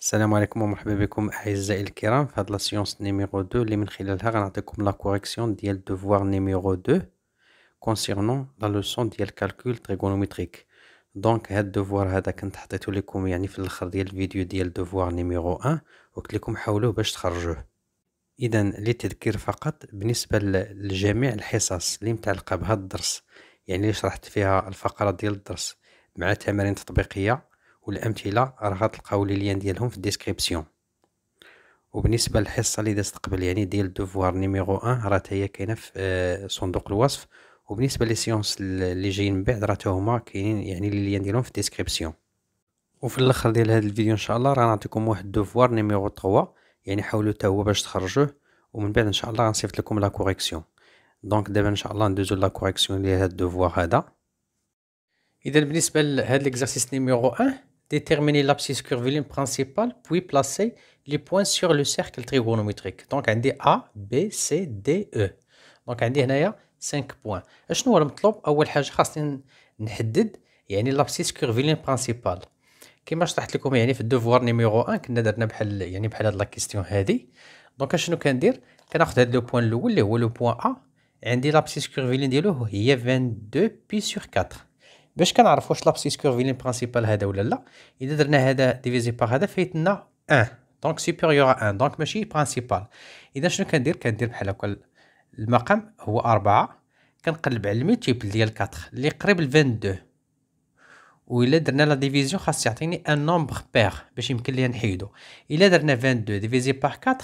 السلام عليكم ومرحبا بكم اعزائي الكرام في هاد لا سيونس نيميرو 2 اللي من خلالها غنعطيكم لا كوريكسيون ديال دوفوار نيميرو 2 كونسيرنون لا لوسون ديال كالكول تريغونوميتريك دونك هاد دوفوار هذا كنت حطيته لكم يعني في الاخر ديال الفيديو ديال دوفوار نيميرو 1 وقلت لكم حاولوه باش تخرجوه اذا للتذكير فقط بالنسبه لجميع الحصص اللي متعلقه بهذا الدرس يعني اللي شرحت فيها الفقرات ديال الدرس مع تمارين تطبيقيه والامثله راه غتلقاو لي ليان ديالهم في الديسكريبسيون وبالنسبه للحصه اللي دازت قبل يعني ديال دوفوار نيميرو 1 راه هي كاينه في آه، صندوق الوصف وبالنسبه لي سيونس اللي جايين من بعد راه هما كاينين يعني لي ليان ديالهم في الديسكريبسيون وفي الاخر ديال هذا الفيديو ان شاء الله راه نعطيكم واحد دوفوار نيميرو 3 يعني حاولوا حتى هو باش تخرجوه ومن بعد ان شاء الله غنصيفط لكم لا كوريكسيون دونك دابا ان شاء الله ندوزو لا كوريكسيون ديال هاد الدوفوار هذا اذا بالنسبه لهذا ليكزارسيس نيميرو 1 déterminer l'abscisse curviligne principale, puis placer les points sur le cercle trigonométrique. Donc, on A, B, C, D, E. Donc, on a 5 points points. اشنو هو المطلوب؟ que حاجة خاصني نحدد يعني لابسيس كيرفيلين برانسيبال. كما شرحت لكم يعني في الدوفوار نيميرو 1 كنا درنا بحال يعني بحال هاد لا كيستيون هادي. donc اشنو كندير؟ كناخذ هاد لو بوين الاول اللي هو لو بوين عندي لابسيس ديالو هي 22 بي sur 4. باش كنعرف واش لابسيس كيرفيلين برينسيبال هذا ولا لا اذا درنا هذا ديفيزي بار هذا فايتنا 1 دونك سوبيريور 1 دونك ماشي برينسيبال اذا شنو كندير كندير بحال هكا المقام هو 4 كنقلب على الميتيبل ديال 4 اللي قريب ل 22 و الا درنا لا ديفيزيون خاص يعطيني ان نومبر بير باش يمكن ليا نحيدو إلا درنا 22 ديفيزي بار 4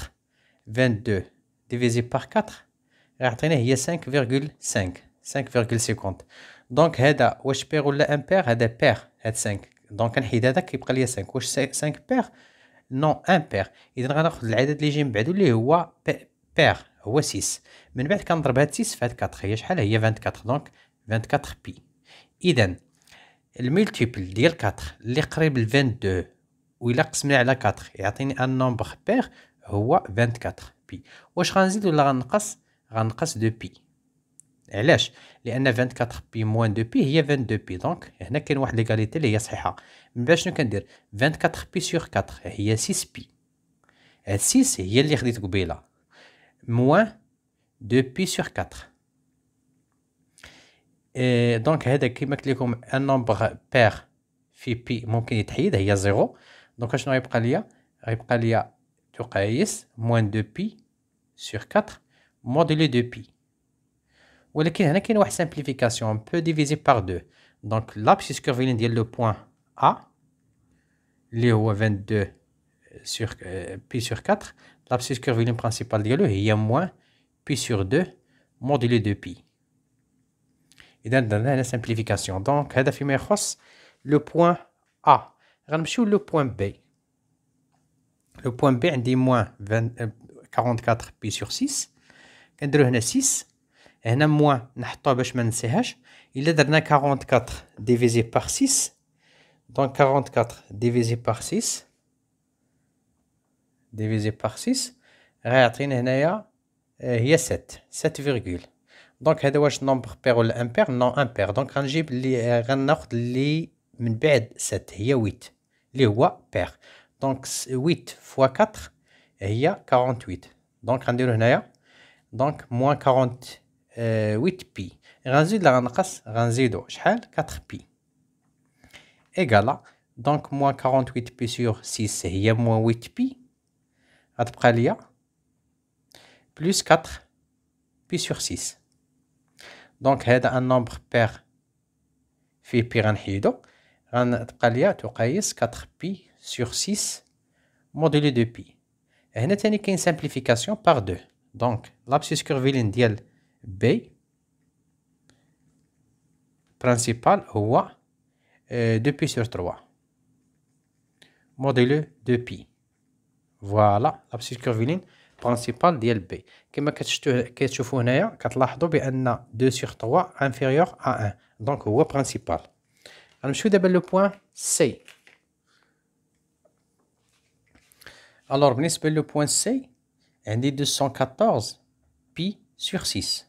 22 ديفيزي بار 4 غيعطينا هي 5.5 5.50 دونك هذا واش بير ولا امبير هذا بير هاد 5 دونك كنحيد هذا كيبقى لي 5 واش 5 بير نو امبير اذا غناخذ العدد اللي يجي من بعدو اللي هو بير هو 6 من بعد كنضرب هاد 6 في هاد 4 هي شحال هي 24 دونك 24 بي اذا الملتيبل ديال 4 اللي قريب ل 22 و الا قسمنا على 4 يعطيني ان نومبر بير هو 24 بي واش غنزيد ولا غنقص غنقص دو بي علاش لان 24 بي موان دو بي هي 22 بي دونك هنا كاين واحد ليغاليتي اللي هي صحيحه من بعد شنو كندير 24 بي سور 4 هي 6 بي هاد 6 هي اللي خديت قبيله موان 2 بي سور 4 إيه دونك هذا كيما قلت لكم ان نومبر بير في بي ممكن يتحيد هي زيرو دونك شنو غيبقى ليا غيبقى ليا تقايس موان دو بي سور 4 موديلو دو بي simplification, on peut diviser par deux. Donc l'abscisse est le point A, qui est 22 pi sur 4. L'abscisse principal principale est le yème moins pi sur 2 modulé de pi. Et donc on a une simplification. Donc le point A sur le point B. Le point B est moins 44 euh, pi sur 6. On a 6. هنا موان نحطوه باش ما ننساهاش الا درنا 44 ديفيزي بار 6 دونك 44 ديفيزي بار 6 ديفيزي بار 6 غيعطينا هنايا هي 7 7 فيرغول دونك هذا واش نومبر بير ولا امبير نو امبير دونك غنجيب لي غناخد لي من بعد 7 هي 8 اللي هو بير دونك 8 فوا 4 هي 48 دونك غنديرو هنايا دونك موان 48 8 pi. Ranzud la 4 pi. Égala. Donc, moins 48 pi sur 6, c'est moins 8 pi. Plus 4 pi sur 6. Donc, un nombre pair fait 4 pi sur 6 module de pi. et n'y a simplification par 2. Donc, l'abscisse curve B principal ou 2 pi sur 3 modulo 2 pi voilà la petite curviline principale d'IL B comme vous fais ici vous voyez que 2 sur 3 inférieur à 1 donc ou principal alors je vais le point C alors, je vais pour le point C, on 214 pi sur 6.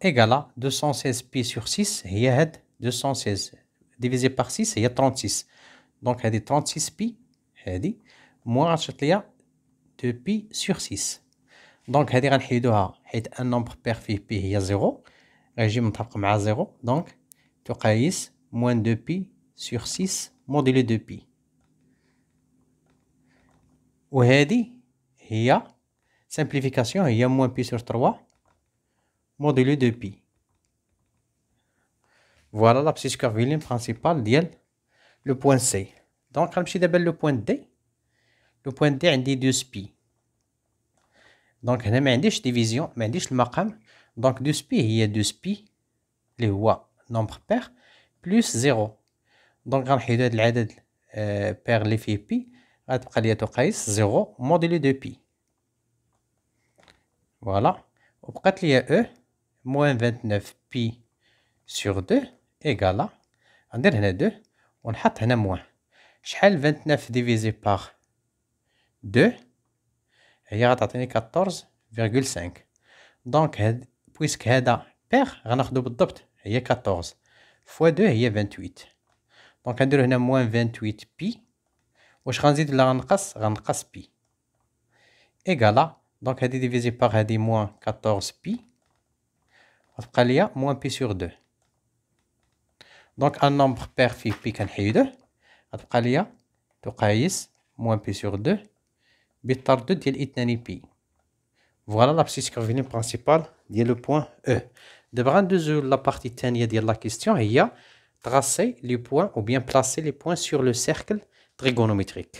égale à 216 pi sur 6, il y 216 divisé par 6, il y a 36. Donc, il y a 36 a moins 2 pi sur 6. Donc, هذه غنحيدوها un un nombre pi, il y a 0 régime متفق à 0 tu تقايس moins 2 pi sur 6 modulé 2 il y a simplification a moins pi sur 3 modulé de pi. Voilà l'abscisse curviline principale ديال le point C. Donc غنمشي d'abord le point D. Le point D عندي 2 pi. Donc هنا ما عنديش division ما عنديش المقام. Donc 2 pi هي 2 pi اللي هو nombre pair plus 0. Donc on va le العدد pair اللي Pi بي غتبقى ليا تقايس 0 موديلي de Pi. Voilà. وبقات ليا E moins 29 pi sur 2 égale à ندير هنا 2 on هنا moins. شحال 29 divisé par 2 هي غتعطيني 14.5 donc هاد بويسك هذا بيغ غناخدو بالضبط هي 14 fois 2 هي 28 دونك غنديرو هنا moins 28 بي واش غنزيد ولا غنقص pi égale ايكالا دونك هادي ديفيزي باغ هادي moins 14 pi α plus π sur 2. Donc un nombre pair fois π sur 2. α plus sur 2. Plus tard, deux de l'itnani Voilà la petite curviline principale, dire le point E. Devant de vous, la partie technique de la question est de tracer les points ou bien placer les points sur le cercle trigonométrique.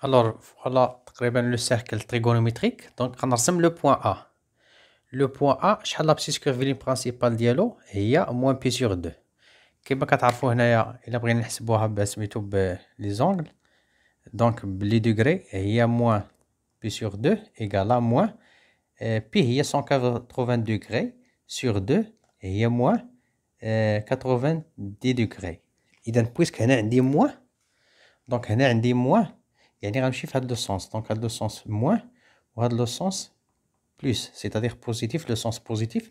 Alors voilà très bien le cercle trigonométrique. Donc, en inscrivant le point A. Le point A, je la bissectrice, est le principal diamètre. Il moins pi sur 2. comme ce que tu a le pi, les angles. Donc, degrés, il moins pi sur 2 égal à moins pi a 180 degrés sur 2, il y a moins 90 degrés. Il puisque plus qu'un de moins. Donc, un angle de moins. Il y a un chiffre à sens. Donc, à deux sens moins sens c'est-à-dire positif, le sens positif,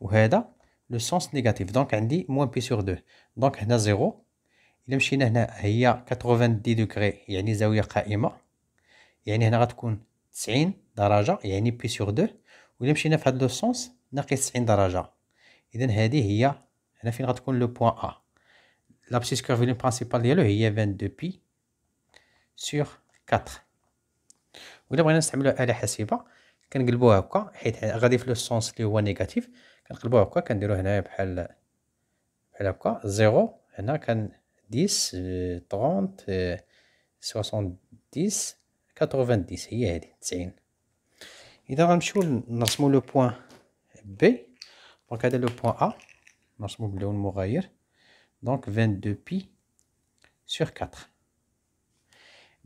ou هذا le sens négatif. Donc, on dit moins pi sur 2. Donc, on a 0. Il مشينا هنا هي 90 degré, يعني زاوية قائمة. يعني هنا غتكون 90 يعني pi sur 2. وإلا مشينا في هذا لو a 90 a هذه هي هنا فين غتكون لو le a لابسيس ديالو هي 22 pi sur 4. بغينا كنقلبوها هكا حيت غادي في لو سونس اللي هو نيجاتيف كنقلبوها هكا كنديرو هنايا بحال بحال هكا زيرو هنا كان ديس طرونت سوسون ديس كاتروفان ديس هي هادي تسعين اذا غنمشيو نرسمو لو بوان بي دونك هذا لو بوان ا نرسمو بلون مغاير دونك 22 بي سور 4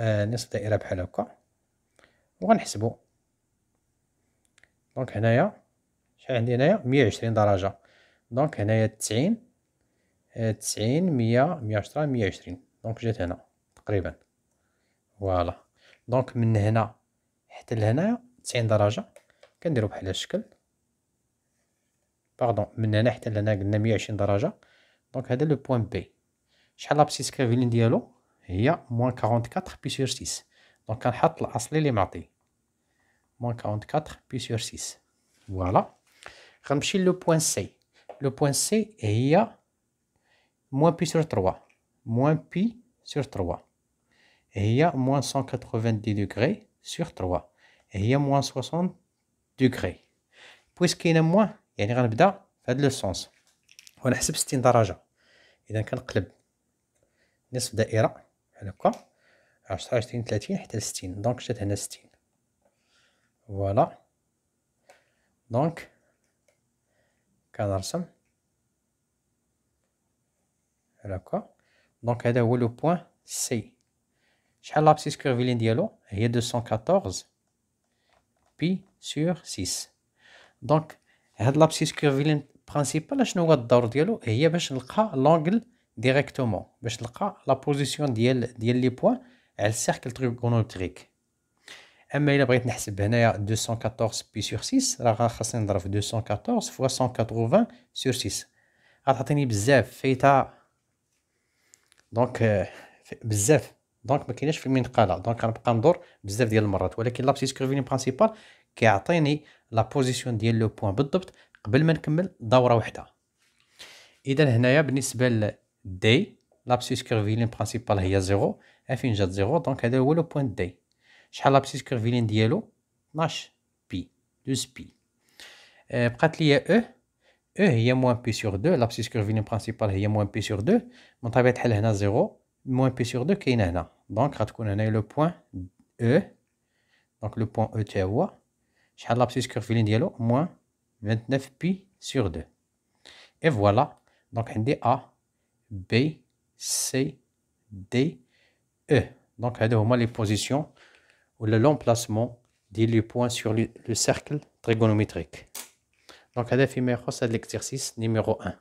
آه، نصف دائره بحال هكا غنحسبو دونك هنايا شحال عندي هنايا 120 درجه دونك هنايا 90 90 100 110 120 دونك جات هنا تقريبا فوالا دونك من هنا حتى لهنايا 90 درجه كنديرو بحال هاد الشكل باردون من هنا حتى لهنا قلنا 120 درجه دونك هذا لو بوين بي شحال لابسيس كافيلين ديالو هي موان 44 بي سور 6 دونك كنحط الاصلي اللي معطي موان 44 بي سور 6 فوالا غنمشي لو بوان سي لو بوان سي هي موان بي سور 3 موان بي سور 3 هي موان دي دوغري سور 3 هي موان 60 دوغري بويس كاين موان يعني غنبدا في هاد لو سونس ونحسب 60 درجه اذا كنقلب نصف دائره بحال هكا 10 20 30 حتى 60 دونك جات هنا 60 فوالا دونك كنرسم بحال هكا دونك هذا هو لو بوين سي شحال لابسيس كيرفيلين ديالو هي 214 بي سور 6 دونك هاد لابسيس كيرفيلين برينسيبال شنو هو الدور ديالو هي باش نلقى لونغل ديريكتومون باش تلقى لا بوزيسيون ديال ديال لي بوين على السيركل تريغونومتريك اما الا بغيت نحسب هنايا 214 بي سور 6 راه خاصني نضرب 214 فوا 180 سور 6 غتعطيني بزاف فيتا دونك بزاف دونك ما كاينش في المنقاله دونك غنبقى ندور بزاف ديال المرات ولكن لابسيس كيرفيني برينسيبال كيعطيني لا بوزيسيون ديال لو بوين بالضبط قبل ما نكمل دوره واحده اذا هنايا بالنسبه D, l'abscisse curviline principale est à zéro, f à zéro, donc c'est le point D. J'ai du pi, 12 pi. Euh, e, E est moins pi sur deux, l'abscisse curviline principale est moins pi sur deux, mon elle est à zéro, moins pi sur deux qui est Donc, on a le point E, donc le point E est là. Je l'abscisse moins 29 pi sur 2. Et voilà, donc on a. B, C, D, E. Donc, y a les positions ou l'emplacement des points sur le, cercle trigonométrique. Donc, هذا فيما يخص هذا l'exercice numéro 1.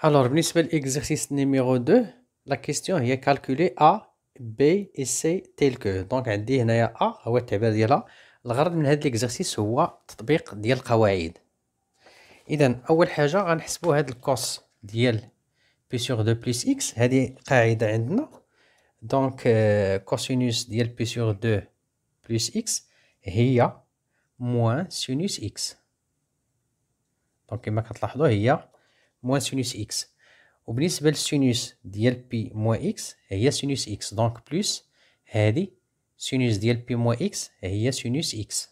Alors, بالنسبة l'exercice numéro 2, la question est calculer A, B et C tel que. Donc, عندي هنايا A هو التعبير ديالها. الغرض من هذا الاكزرسيس هو تطبيق ديال القواعد. إذا أول حاجة غنحسبوا هذا الكوس Diel pi sur 2 plus x, c'est he dit. Donc euh, cosinus diel p sur 2 plus x, et il y a moins sinus x. Donc m'a dit moins sinus x. Ou obini si le sinus diel pi moins x et y y a sinus x. Donc plus he dit sinus dielpi moins x et y yes sinus x.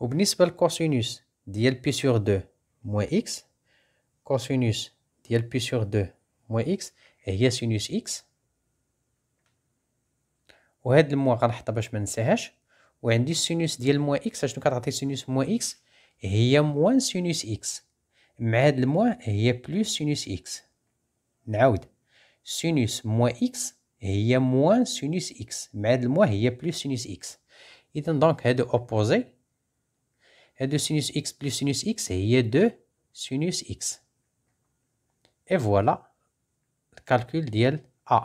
Ou bonis le cosinus diel pi sur 2 moins x sinus Cosinus plus sur 2 moins x, et y est sinus x. Ou h de moins, on a la table de mon CH. Ou h de sinus d'eux moins x, on a la table de sinus moins x, et y est moins sinus x. Mais aide-moi, et est plus sinus x. Maintenant, sinus moins x, et y est moins sinus x. Mais aide-moi, et est plus sinus x. Il est donc h de opposé. H de sinus x plus sinus x, et y est 2 sinus x. فوالا الكالكول ديال ا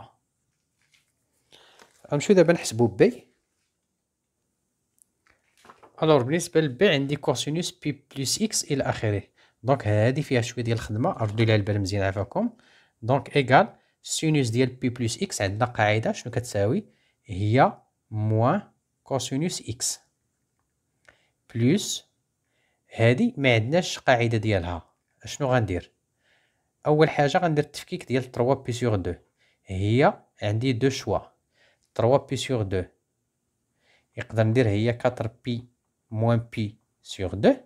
غنمشيو دابا نحسبو بي الوغ بالنسبه ل لبي عندي كوسينوس بي بلس اكس الى اخره دونك هادي فيها شويه ديال الخدمه ردو ليها البال مزيان عافاكم دونك ايكال سينوس ديال بي بلس اكس عندنا قاعده شنو كتساوي هي موان كوسينوس اكس بلس هادي ما عندناش قاعده ديالها شنو غندير اول حاجه غندير التفكيك ديال 3 بي سور 2 هي عندي دو شوا 3 بي سور 2 يقدر ندير هي 4 بي موان بي سور 2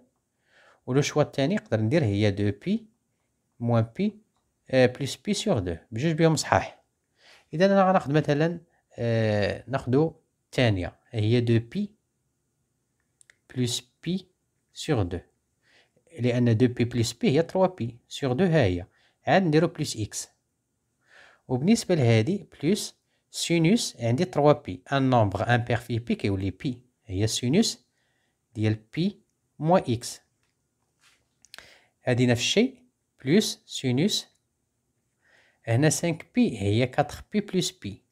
ولو شوا الثاني نقدر ندير هي 2 بي موان بي آه بلس بي سور 2 بجوج بهم صحاح اذا انا غناخد مثلا آه ناخذ الثانيه هي 2 بي بلس بي سور 2 لان 2 بي بلس بي هي 3 بي سور 2 ها هي N0 plus X. Oubnius plus sinus ND3pi. Un nombre impair pi qui est où pi. Et il y a sinus pi moins X. 9 g plus sinus a 5 pi Et il y a 4pi plus pi.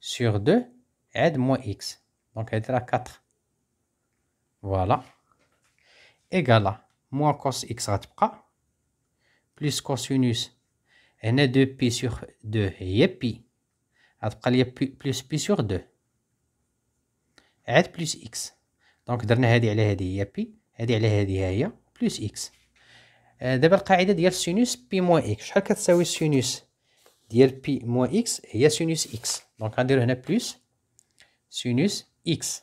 Sur 2, N moins X. Donc, elle sera 4. Voilà. Égala moins cos x à A. بلس كوسينوس هنا دو بي سيغ دو هي بي غتبقى ليا بلس بي سيغ دو عاد بلس اكس دونك درنا هادي على هادي هي بي هادي على هادي ها هي بلس اكس دابا القاعده ديال سينوس بي موان اكس شحال كتساوي سينوس ديال بي موان اكس هي سينوس اكس دونك غنديرو هنا بلس سينوس اكس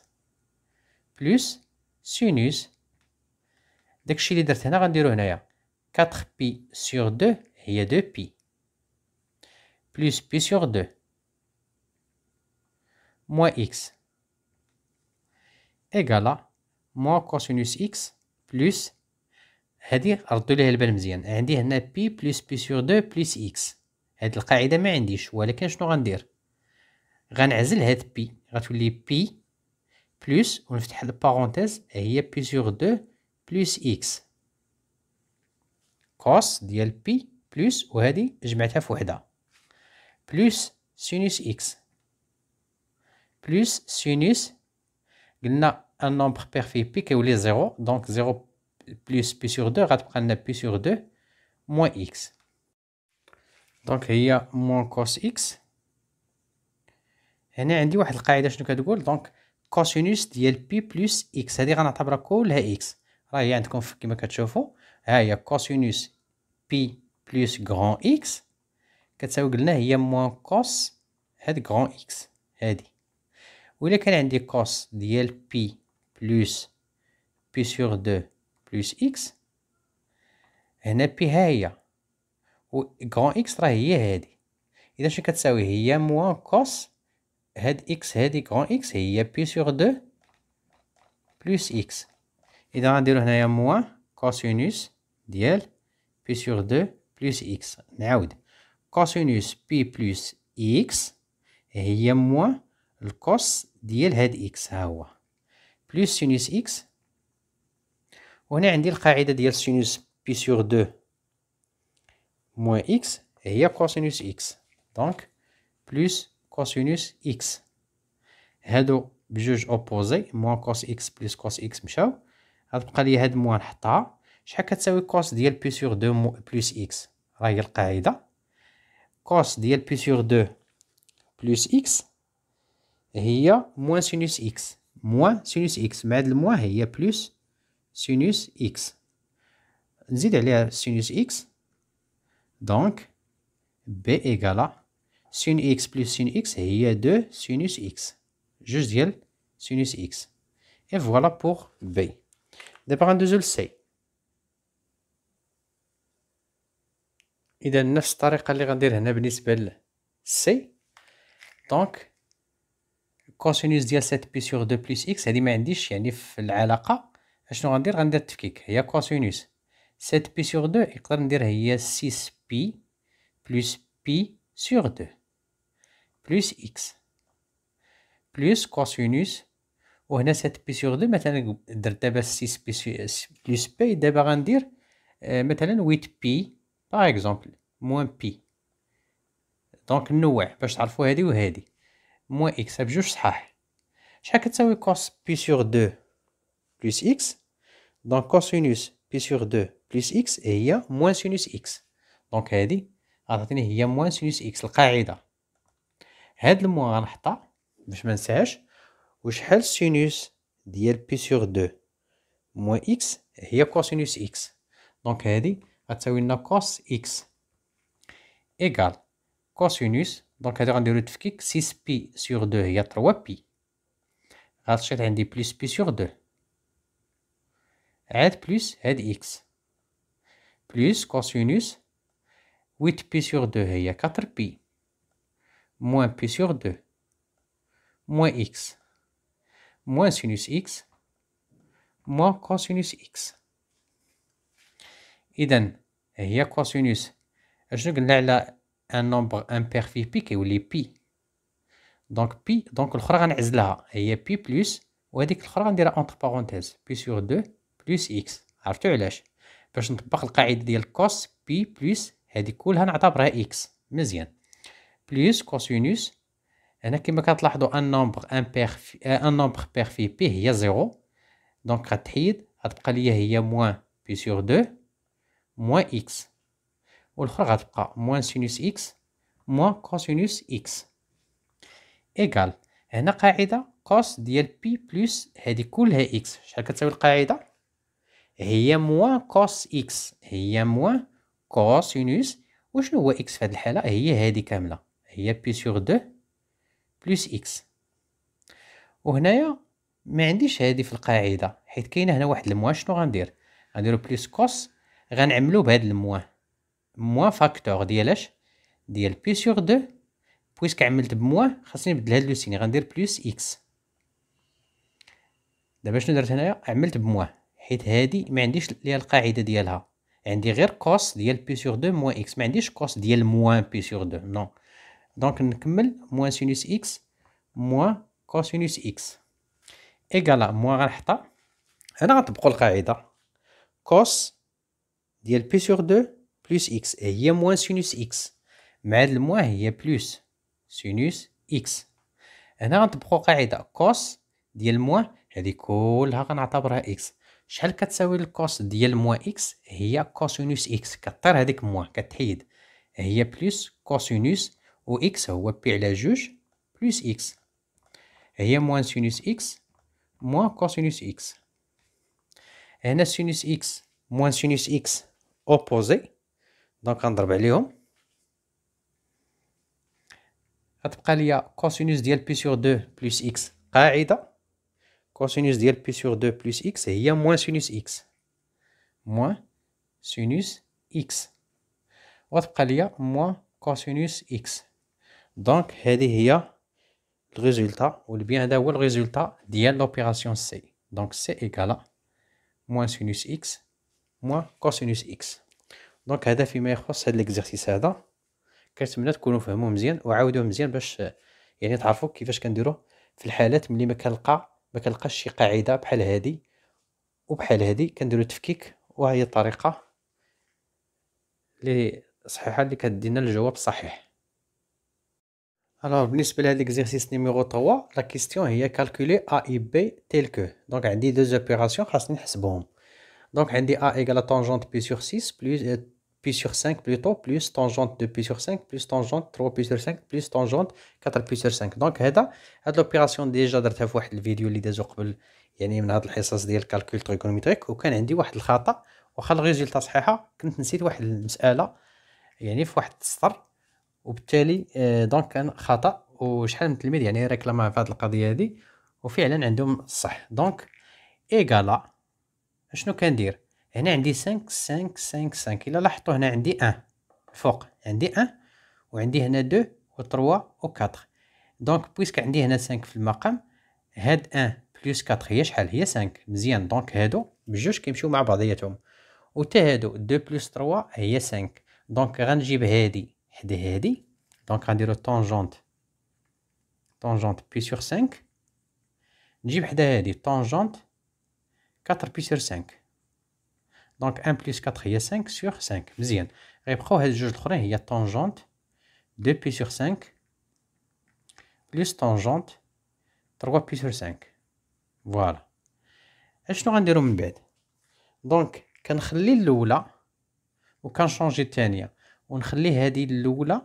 بلس سينوس داكشي اللي درت هنا غنديرو هنايا 4 بي sur 2 هي 2 بي plus بي sur 2 moins x égale moins cosinus x plus هادي ردو ليها البال مزيان عندي هنا بي بلس بي سور دو بلس اكس هاد القاعده ما عنديش ولكن شنو غندير غنعزل هاد بي غتولي بي بلس ونفتح البارونتيز هي بي سور دو بلس اكس كوس ديال بي بلس وهذه جمعتها في وحده بلس سينوس اكس بلس سينوس قلنا ان نومبر بير بي كيولي زيرو دونك زيرو بلس بي سور دو غتبقى لنا بي سور دو موان اكس دونك هي موان كوس اكس هنا عندي واحد القاعده شنو كتقول دونك كوسينوس ديال بي بلس اكس هذه غنعتبرها كلها اكس راه هي عندكم كما كتشوفوا ها هي كوسينوس بي بلس غران اكس كتساوي قلنا هي موان كوس هاد غران اكس هادي وإلا كان عندي كوس ديال بي بلس بي سور دو بلس اكس هنا بي ها هي و غران اكس راه هي هادي إذا شنو كتساوي هي موان كوس هاد اكس هادي غران اكس هي بي سور دو بلس اكس إذا غنديرو هنايا موان كوسينوس ديال pi sur 2 plus x. cosinus pi plus x y a moins le cos x ها ah x. plus sinus x on وهنا عندي de ديال sinus pi sur 2 moins x y a cosinus x donc plus cosinus x le juge opposé Moins cos x plus cos x مشاو هاد بقالي moins moins حطها chaque a cos d'iel plus sur 2 plus x. Réguler taille. Cos d'iel plus sur 2 plus x. a moins sinus x. Moins sinus x. Mais le moins, il y a plus sinus x. Zéro, sinus x. Donc, b égale à sinus x plus sinus x. Et 2 sinus x. Juste sinus x. Et voilà pour b. De parenthèses, un اذا نفس الطريقه اللي غندير هنا بالنسبه للسي دونك كوسينوس ديال 7 بي سور 2 بلس اكس هذه ما عنديش يعني في العلاقه اشنو غندير غندير التفكيك هي كوسينوس 7 بي سور 2 يقدر ندير هي 6 بي بلس بي سور 2 بلس اكس بلس كوسينوس وهنا 7 بي سور 2 مثلا درت دابا 6 بي بلس بي دابا غندير آه، مثلا 8 بي باغ اكزومبل موان بي دونك نوع باش تعرفو هادي وهادي موان اكس بجوج صحاح شحال كتساوي كوس بي سور دو بلس اكس دونك كوسينوس بي سور دو بلس اكس هي موان سينوس اكس دونك هادي غتعطيني هي موان سينوس اكس القاعده هاد الموان غنحطها باش منساهاش ننساهاش وشحال سينوس ديال بي سور دو موان اكس هي كوسينوس اكس دونك هادي A ça, cos x égale cosinus, donc on a 6pi sur 2, y 3pi. A plus pi sur 2. 1 plus x, x Plus cosinus, 8pi sur 2, y 4pi. Moins pi sur 2. Moins x. Moins sinus x. Moins cosinus x. إذا هي كوسينوس أشنو قلنا على ان نومبر امبير في بي كيولي بي دونك بي دونك الأخرى غنعزلها هي بي بلس وهذيك الأخرى غنديرها اونتر بارونتيز بي سور دو بلس إكس عرفتو علاش باش نطبق القاعدة ديال كوس بي بلس هذه كلها نعتبرها إكس مزيان بلس كوسينوس هنا كما كتلاحظوا ان نومبر امبير ان نومبر بير في بي هي زيرو دونك غتحيد غتبقى ليا هي موان بي سور دو موان إكس والأخرى غتبقى موان سينوس إكس موان كوسينوس إكس إيكال هنا قاعدة كوس ديال بي بلس هادي كلها إكس شحال كتساوي القاعدة هي موان كوس إكس هي موان كوسينوس وشنو هو إكس في هاد الحالة هي هادي كاملة هي بي سيغ دو بلس إكس وهنايا ما عنديش هادي في القاعدة حيت كاينة هنا واحد الموان شنو غندير غنديرو بلس كوس غنعملو بهاد الموان موان فاكتور ديال اش ديال بي سور دو بويسك عملت بموان خاصني نبدل هاد لو سين غندير بلوس اكس دابا شنو درت هنايا عملت بموان حيت هادي ما عنديش ليها القاعده ديالها عندي غير كوس ديال بي سور دو موان اكس ما عنديش كوس ديال موان بي سور دو نو دونك نكمل موان سينوس اكس موان كوسينوس اكس ايكالا موان غنحطها هنا غنطبقو القاعده كوس ديال بي سور دو بلوس اكس هي موان سينوس اكس مع هاد الموان هي بلوس سينوس اكس هنا غنطبقو قاعدة كوس ديال موان هادي كلها غنعتبرها اكس شحال كتساوي الكوس ديال موان اكس هي كوسينوس اكس كطير هاديك موان كتحيد هي بلوس كوسينوس و اكس هو بي على جوج بلوس اكس هي موان سينوس اكس موان كوسينوس اكس هنا سينوس اكس موان سينوس اكس Opposé. Donc, on va on a cosinus d'El plus sur 2 plus X. A Cosinus sur 2 plus X. Et il y a moins sinus X. Moins sinus X. Après, il y a moins cosinus X. Donc, il le résultat. Ou bien, il le résultat de l'opération C. Donc, C égal à moins sinus X. موان كوسينوس اكس دونك هذا فيما يخص هذا ليكزارسيس هذا كنتمنى تكونوا فهموه مزيان وعاودوه مزيان باش يعني تعرفوا كيفاش كنديروه في الحالات ملي ما كنلقى ما كنلقاش شي قاعده بحال هذه وبحال هذه كنديروا تفكيك وهي الطريقه اللي صحيحه اللي كتدينا الجواب الصحيح الوغ بالنسبه لهاد ليكزيرسيس نيميرو 3 لا كيستيون هي كالكولي ا اي بي تيل كو دونك عندي دو اوبيراسيون خاصني نحسبهم Donc, dit A égale à tangente pi sur 6 plus euh, pi sur 5 plutôt, plus tangente 2 pi sur 5, plus tangente 3 pi sur 5, plus tangente 4 pi sur 5. Donc, c'est ça. l'opération déjà درتها في واحد الفيديو اللي دازو قبل يعني من هاد الحصص ديال الكالكول تريكونومتريك وكان عندي واحد الخطا واخا الريزلتا صحيحه كنت نسيت واحد المساله يعني في واحد السطر وبالتالي آه دونك كان خطا وشحال من تلميذ يعني ريكلاماه في هاد القضيه هادي وفعلا عندهم الصح دونك ايكالا شنو كندير هنا عندي 5 5 5 5 الا لاحظتوا هنا عندي 1 فوق عندي 1 وعندي هنا 2 و 3 و 4 دونك بويسك عندي هنا 5 في المقام هاد 1 بلس 4 هي شحال هي 5 مزيان دونك هادو بجوج كيمشيو مع بعضياتهم و حتى هادو 2 بلس 3 هي 5 دونك غنجيب هادي حدا هادي دونك غنديرو طونجونت طونجونت بي سور 5 نجيب حدا هادي طونجونت 4 pi sur 5. Donc 1 plus 4 est 5 sur 5. Bien. Reprends le il y a tangente 2 pi sur 5 plus tangente 3 pi sur 5. Voilà. Et je n'aurai pas de rhombe. Donc, quand je lis l'oula, ou quand je change de tenia, ou quand je lis l'oula,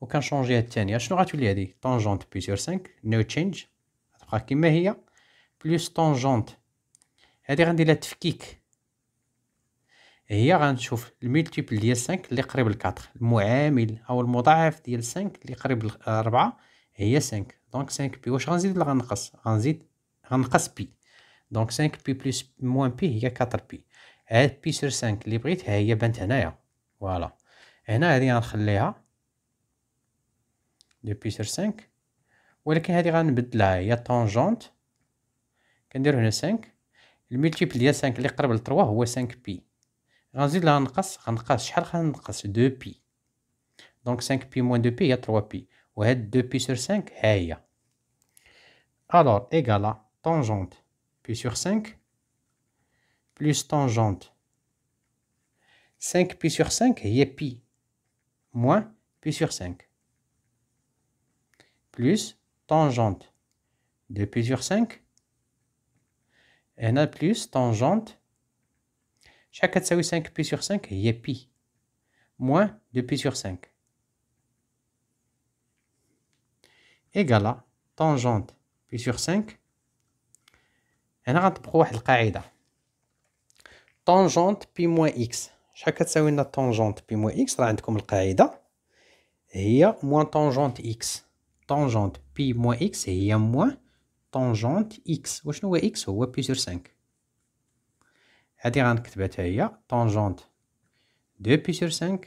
ou quand je change de tenia, je n'aurai pas de tangente pi sur 5, no change, plus tangente هادي غندير لها تفكيك هي غنشوف الملتيبل ديال 5 اللي قريب ل 4 المعامل او المضاعف ديال 5 اللي قريب ل 4 هي 5 دونك 5 بي واش غنزيد ولا غنقص غنزيد غنقص بي دونك 5 بي بلس موان بي هي 4 بي هاد بي سور 5 اللي بغيتها هي بانت هنايا فوالا هنا هادي غنخليها دو بي سور 5 ولكن هادي غنبدلها هي طونجونت كندير هنا 5 Le multiplié 5, le 3, est 5pi. on on 2pi. Donc, 5pi moins 2pi, il y a 3pi. Ou 2pi sur 5, il y a. Alors, égal à tangente. Pi sur 5, plus tangente. 5pi sur 5, il y a pi. Moins pi sur 5. Plus tangente. 2pi sur 5, et on a plus tangente, chaque fois que 5 pi sur 5, il y a pi. Moins 2 pi sur 5. à tangente pi sur 5, il y a un Tangente pi moins x. Chaque fois que ça a tangente pi moins x, il y a Et il y a moins tangente x. Tangente pi moins x, il y a moins. طونجونت اكس وشنو هو اكس هو بي سور 5 هادي غنكتبها حتى هي طونجونت دو سور 5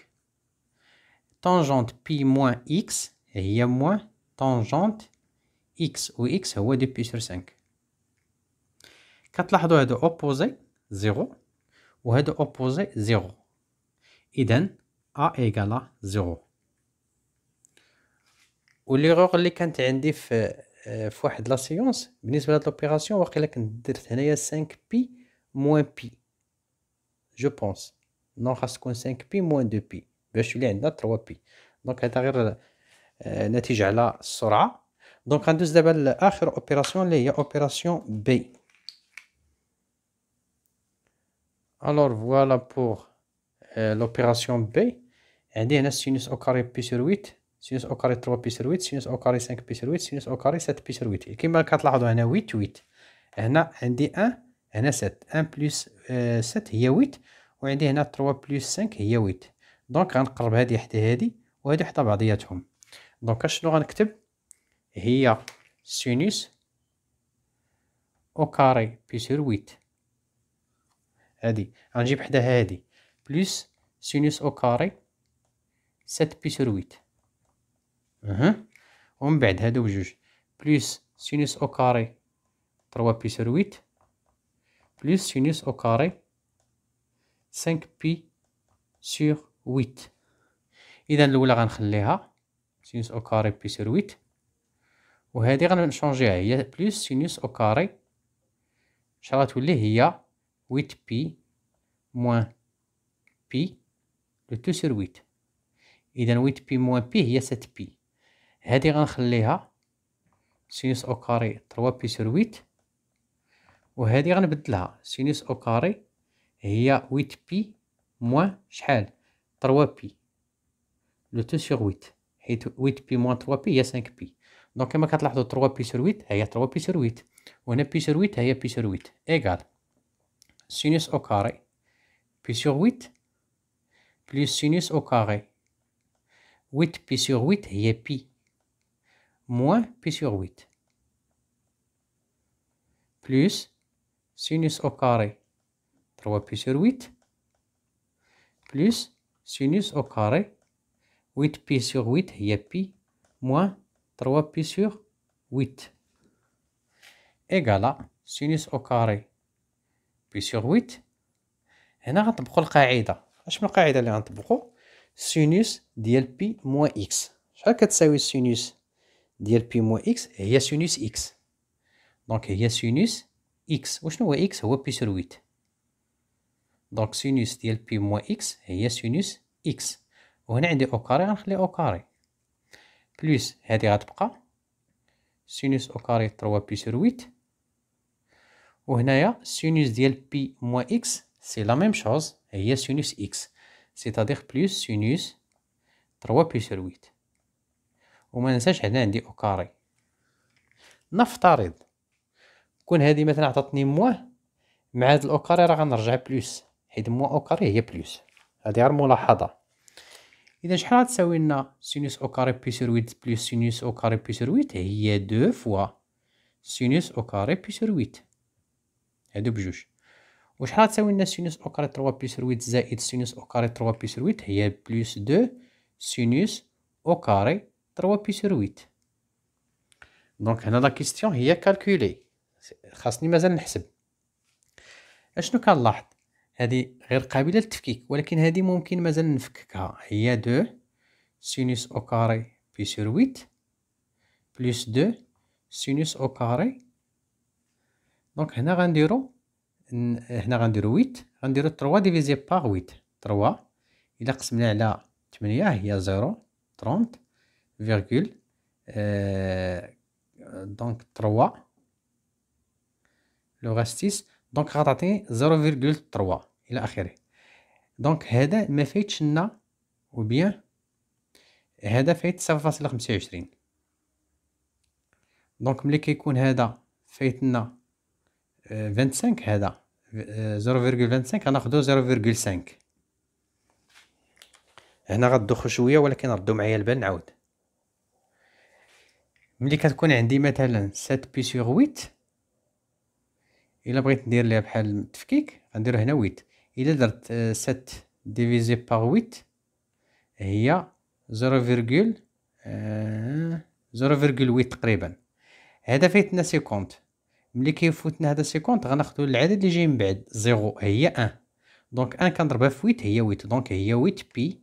طونجونت بي موان اكس هي موان طونجونت اكس و اكس هو دو سور 5 كتلاحظوا هادو اوبوزي زيرو وهادو اوبوزي زيرو اذا ا ايغالا زيرو ليغوغ اللي كانت عندي في في واحد لا سيونس بالنسبه لهاد لوبيراسيون واقيلا كنت درت هنايا 5 بي موان بي جو بونس نو خاص تكون 5 بي موان دو بي باش يولي عندنا 3 بي دونك هذا غير نتيجه على السرعه دونك غندوز دابا لاخر اوبيراسيون اللي هي اوبيراسيون بي alors voilà pour euh, l'opération B عندي هنا sinus au carré pi sur 8 سينوس او كاري 3 بي سور 8 سينوس او كاري 5 بي سور 8 سينوس او كاري 7 بي سور 8 كيما كتلاحظوا هنا 8 8 هنا عندي 1 هنا 7 1 بلس 7 آه، هي 8 وعندي هنا 3 بلس 5 هي 8 دونك غنقرب هذه حتى هذه وهذه حتى بعضياتهم دونك شنو غنكتب هي سينوس او كاري بي سور 8 هذه غنجيب حداها هذه بلس سينوس او كاري 7 بي سور 8 اها ومن بعد هادو بجوج بليس سينوس او كاري تروا بي سور ويت بليس سينوس او كاري سانك بي سور ويت اذا الاولى غنخليها سينوس او كاري بي سور ويت وهذه غنشونجيها هي بليس سينوس او كاري شحال غتولي هي ويت بي موان بي لو تو سور ويت اذا ويت بي موان بي هي سات بي هادي غنخليها سينوس او كاري 3 بي سور 8 وهادي غنبدلها سينوس او كاري هي 8 بي موان شحال 3 بي لو تو سور 8 حيت 8 بي موان 3 بي هي 5 بي دونك كما كتلاحظوا 3 بي سور 8 هي 3 بي سور 8 وهنا بي سور 8 هي بي سور 8 ايكال سينوس او كاري بي سور 8 بلس سينوس او كاري 8 بي سور 8 هي بي moins pi sur 8 plus sinus au carré 3 pi sur 8 plus sinus au carré 8 pi sur 8 هي pi moins 3 pi sur 8 égale à sinus au carré pi sur 8 هنا غنطبقوا القاعده اش من Sinus اللي غنطبقوا سينوس ديال بي موان اكس شحال كتساوي sinus DLP moins x et yes sinus x. Donc yes sinus x. Où est vois x et plus sur 8. Donc sinus del pi moins x et yes sinus x. On a de au carré on est au carré. Plus a déjà. Sinus au carré 3 pi sur 8. On a sinus diel pi moins x. C'est la même chose. Yes sinus x. C'est-à-dire plus sinus 3 pi sur 8. وما ننساش هنا عندي اوكاري نفترض كون هذه مثلا عطاتني موا مع هاد الاوكاري راه غنرجع بلوس حيت موا اوكاري هي بلوس هذه غير ملاحظه اذا شحال غتساوي لنا سينوس اوكاري بي سور 8 بلس سينوس اوكاري بي سور 8 هي 2 فوا سينوس اوكاري بي سور 8 هادو بجوج وشحال غتساوي لنا سينوس او كاري 3 بي سور 8 زائد سينوس او كاري 3 بي سور 8 هي بلس 2 سينوس او كاري 3 بي سور 8 دونك هنا لا كيستيون هي كالكولي خاصني مازال نحسب اشنو كنلاحظ هذه غير قابله للتفكيك ولكن هذه ممكن مازال نفككها هي 2 سينوس او كاري بي سور 8 بلس 2 سينوس او كاري دونك هنا غنديرو هنا غنديرو 8 غنديرو 3 ديفيزي بار 8 3 الا قسمنا على 8 هي 0 30 virgule, euh, donc 3, ستيس دونك 6 زيرو غتعطيني 0.3 الى اخره دونك هذا ما فايتش لنا وبيان هذا فايت 0.25 دونك ملي كيكون هذا فايتنا 25 آه، هذا 0.25 آه، غناخدو 0.5 هنا غدوخو شويه ولكن ردو معايا البال نعاود ملي كتكون عندي مثلا 7 بي سور 8 الا بغيت ندير ليها بحال التفكيك غنديرو هنا 8 الا درت 7 آه، ديفيزي باغ 8 هي 0, آه 0.8 تقريبا هذا فايتنا سيكونت ملي كيفوتنا هذا سيكونت غناخدو العدد اللي جاي من بعد زيرو هي ان دونك ان كنضربها في ويت هي ويت دونك هي ويت بي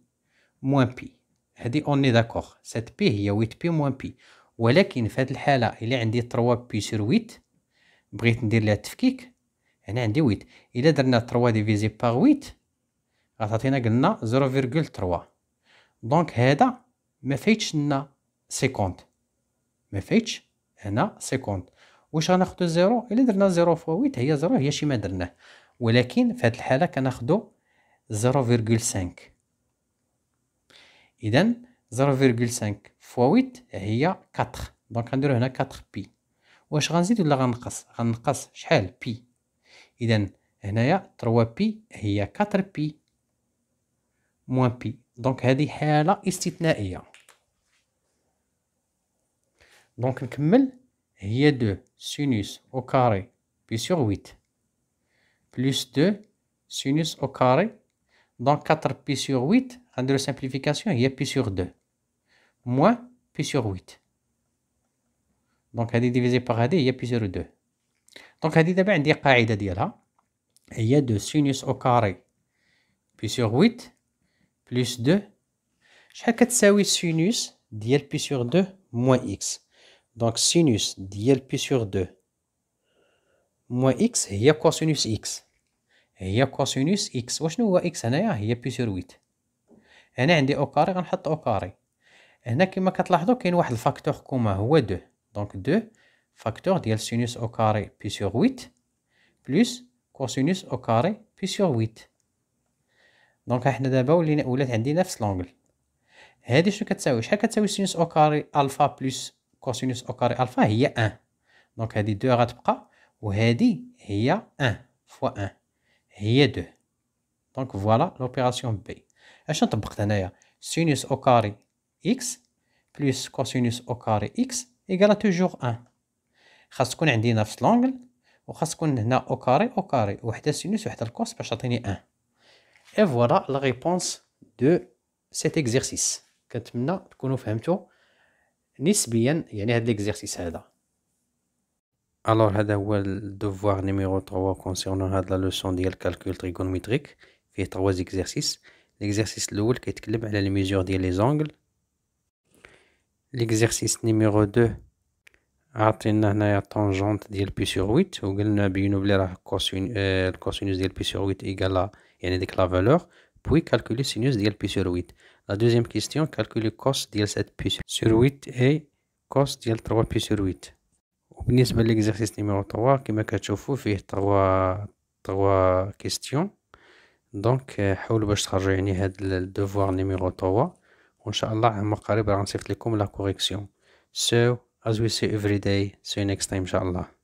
موان بي هادي اوني داكوغ سات بي هي ويت بي موان بي ولكن في هذه الحاله الا عندي 3 بي سور 8 بغيت ندير لها التفكيك هنا عندي 8 الا درنا 3 ديفيزي بار 8 غتعطينا قلنا 0.3 دونك هذا ما فايتش لنا 50 ما فايتش هنا 50 واش غناخدو زيرو الا درنا زيرو فوا 8 هي زيرو هي شي ما درناه ولكن في هذه الحاله كناخدو 0.5 اذا 0.5 فوا ويت هي كاتر دونك غنديرو هنا كاتر بي واش غنزيد ولا غنقص غنقص شحال بي اذا هنايا 3 بي هي 4 بي موان بي دونك هذه حاله استثنائيه دونك نكمل هي 2 سينوس او كاري بي سور 8 بلس 2 سينوس او كاري دونك 4 بي سور 8 غنديرو سامبليفيكاسيون هي بي سور 2 moins pi sur 8. Donc, elle est divisée par AD, il y a plus sur 2. Donc, elle dit d'abord, il a une il y a 2 sinus au carré, pi sur 8, plus 2. Chaque tsaoui sinus, il pi sur 2, moins x. Donc, sinus, il pi sur 2, moins x, il y a cosinus x. Il y a cosinus x. Ou nous vois x, il y a pi sur 8. Et là, il y a au carré, on a au carré. هنا كما كتلاحظوا كاين واحد الفاكتور كوما هو دو دونك دو فاكتور ديال سينوس او كاري بي سور 8 بلس كوسينوس او كاري بي سور 8 دونك احنا دابا ولينا ولات عندي نفس لونغل هادي شنو كتساوي شحال كتساوي سينوس او كاري الفا بلس كوسينوس او كاري الفا هي 1 دونك هادي 2 غتبقى وهادي هي 1 فوا 1 هي 2 دونك فوالا لوبيراسيون بي اش طبقت هنايا سينوس او كاري x بلس كوسينوس او كاري x ايكال توجور ان خاص تكون عندي نفس لونغل وخاص تكون هنا او كاري او كاري وحده سينوس وحده الكوس باش تعطيني ان اي فوالا لا ريبونس دو سيت اكزيرسيس كنتمنى تكونوا فهمتوا نسبيا يعني هذا ليكزيرسيس هذا الوغ هذا هو الدوفوار نيميرو 3 كونسيرنون هاد لا لوسون ديال الكالكول تريغونوميتريك فيه 3 اكزيرسيس ليكزيرسيس الاول كيتكلم على لي ميزور ديال لي زونغل ليكزيرسيس نيميرو دو عطينا هنايا طونجونت ديال بي سور 8 وقلنا بينو بلي راه كوسين آه الكوسينوس ديال بي سور 8 ايكالا يعني ديك لا فالور بوي كالكولي سينوس ديال بي سور 8 لا دوزيام كيستيون كالكولي كوست ديال سات بي سور 8 اي كوست ديال 3 بي سور 8 وبالنسبه ليكزيرسيس نيميرو 3 كما كتشوفوا فيه 3 3 كيستيون دونك حاولوا باش تخرجوا يعني هاد الدوفوار نيميرو 3 وان شاء الله عما قريب راه لكم لا كوريكسيون سو so, as we افري every day see you next time ان شاء الله